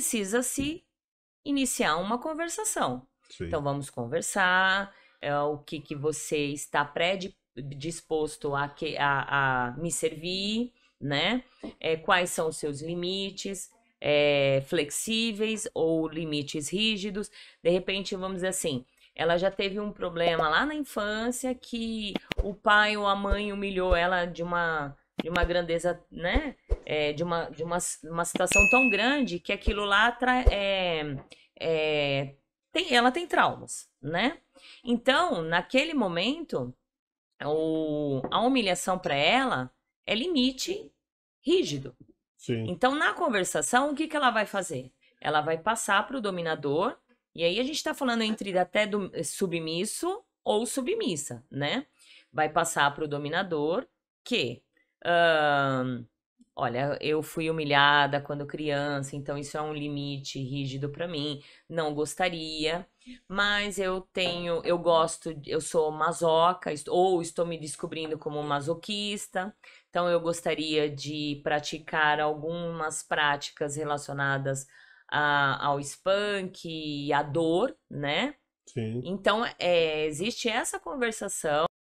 precisa se iniciar uma conversação. Sim. Então vamos conversar, é, o que, que você está pré-disposto a, que, a, a me servir, né? É, quais são os seus limites, é, flexíveis ou limites rígidos. De repente, vamos dizer assim, ela já teve um problema lá na infância que o pai ou a mãe humilhou ela de uma de uma grandeza, né? é, de, uma, de uma, uma situação tão grande que aquilo lá tra, é, é, tem, ela tem traumas, né? Então, naquele momento, o, a humilhação para ela é limite rígido. Sim. Então, na conversação, o que, que ela vai fazer? Ela vai passar para o dominador, e aí a gente está falando entre até do, eh, submisso ou submissa, né? Vai passar para o dominador que. Uh, Olha, eu fui humilhada quando criança, então isso é um limite rígido para mim. Não gostaria, mas eu tenho, eu gosto, eu sou masoca ou estou me descobrindo como masoquista. Então eu gostaria de praticar algumas práticas relacionadas a, ao spunk e à dor, né? Sim. Então é, existe essa conversação.